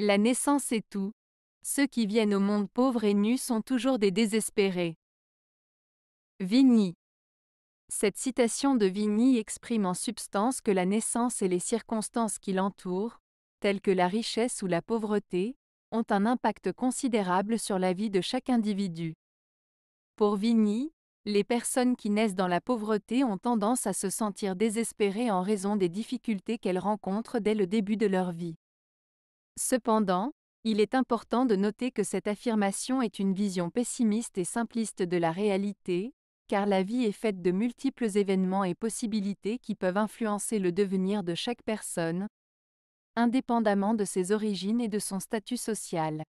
La naissance est tout. Ceux qui viennent au monde pauvre et nus sont toujours des désespérés. Vigny. Cette citation de Vigny exprime en substance que la naissance et les circonstances qui l'entourent, telles que la richesse ou la pauvreté, ont un impact considérable sur la vie de chaque individu. Pour Vigny, les personnes qui naissent dans la pauvreté ont tendance à se sentir désespérées en raison des difficultés qu'elles rencontrent dès le début de leur vie. Cependant, il est important de noter que cette affirmation est une vision pessimiste et simpliste de la réalité, car la vie est faite de multiples événements et possibilités qui peuvent influencer le devenir de chaque personne, indépendamment de ses origines et de son statut social.